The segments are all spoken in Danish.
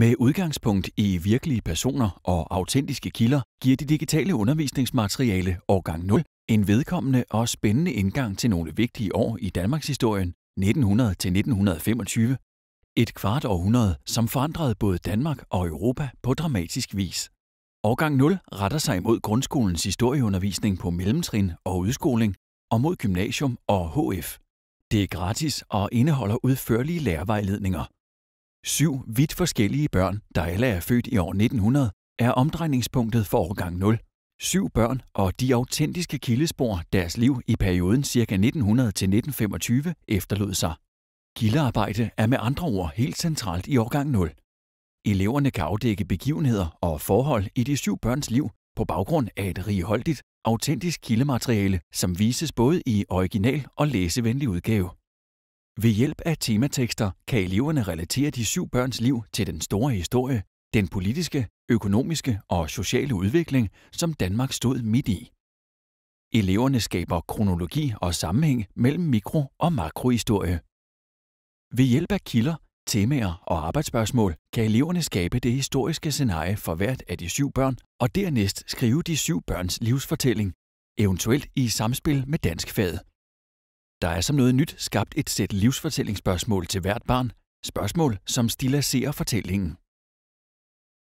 Med udgangspunkt i virkelige personer og autentiske kilder giver de digitale undervisningsmateriale Årgang 0 en vedkommende og spændende indgang til nogle vigtige år i Danmarks historie 1900-1925. Et kvart århundrede, som forandrede både Danmark og Europa på dramatisk vis. Årgang 0 retter sig mod grundskolens historieundervisning på mellemtrin og udskoling og mod gymnasium og HF. Det er gratis og indeholder udførlige lærervejledninger. Syv vidt forskellige børn, der alle er født i år 1900, er omdrejningspunktet for årgang 0. Syv børn og de autentiske kildespor, deres liv i perioden ca. 1900 til 1925 efterlod sig. Kildearbejde er med andre ord helt centralt i årgang 0. Eleverne kan afdække begivenheder og forhold i de syv børns liv på baggrund af et righoldigt, autentisk kildemateriale, som vises både i original og læsevenlig udgave. Ved hjælp af tematekster kan eleverne relatere de syv børns liv til den store historie, den politiske, økonomiske og sociale udvikling, som Danmark stod midt i. Eleverne skaber kronologi og sammenhæng mellem mikro- og makrohistorie. Ved hjælp af kilder, temaer og arbejdsspørgsmål kan eleverne skabe det historiske scenarie for hvert af de syv børn, og dernæst skrive de syv børns livsfortælling, eventuelt i samspil med dansk danskfaget. Der er som noget nyt skabt et sæt livsfortællingsspørgsmål til hvert barn. Spørgsmål, som stillaserer fortællingen.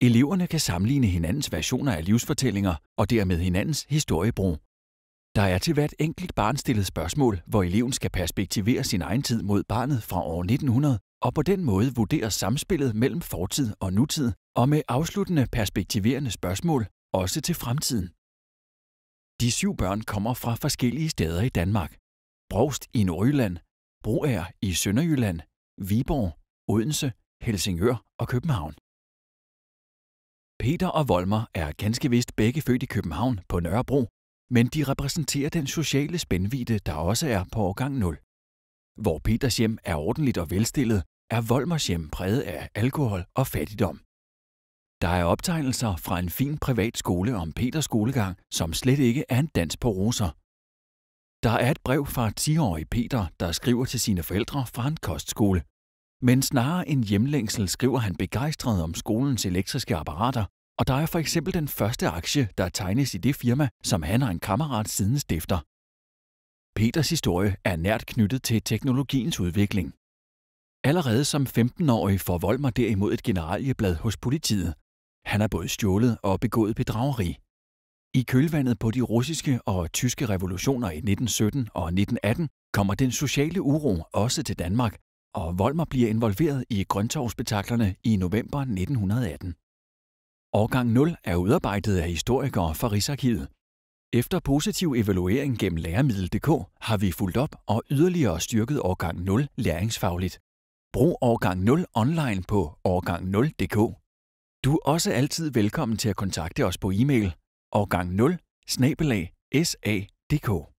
Eleverne kan sammenligne hinandens versioner af livsfortællinger og dermed hinandens historiebrug. Der er til hvert enkelt barn stillet spørgsmål, hvor eleven skal perspektivere sin egen tid mod barnet fra år 1900, og på den måde vurderes samspillet mellem fortid og nutid, og med afsluttende perspektiverende spørgsmål også til fremtiden. De syv børn kommer fra forskellige steder i Danmark. Brovst i Nordjylland, Broager i Sønderjylland, Viborg, Odense, Helsingør og København. Peter og Volmer er ganske vist begge født i København på Nørrebro, men de repræsenterer den sociale spændvidde, der også er på årgang 0. Hvor Peters hjem er ordentligt og velstillet, er Volmers hjem præget af alkohol og fattigdom. Der er optegnelser fra en fin privat skole om Peters skolegang, som slet ikke er en dans på roser, der er et brev fra 10-årige Peter, der skriver til sine forældre fra en kostskole. Men snarere en hjemlængsel skriver han begejstret om skolens elektriske apparater, og der er for eksempel den første aktie, der tegnes i det firma, som han og en kammerat siden stifter. Peters historie er nært knyttet til teknologiens udvikling. Allerede som 15-årig får Volmer derimod et generalieblad hos politiet. Han er både stjålet og begået bedrageri. I kølvandet på de russiske og tyske revolutioner i 1917 og 1918 kommer den sociale uro også til Danmark, og Volmer bliver involveret i Grøntorvsbetaklerne i november 1918. Årgang 0 er udarbejdet af historikere fra Rigsarkivet. Efter positiv evaluering gennem læremiddel.dk har vi fulgt op og yderligere styrket årgang 0 læringsfagligt. Brug årgang 0 online på årgang0.dk. Du er også altid velkommen til at kontakte os på e-mail årgang 0 snabelag sa.dk.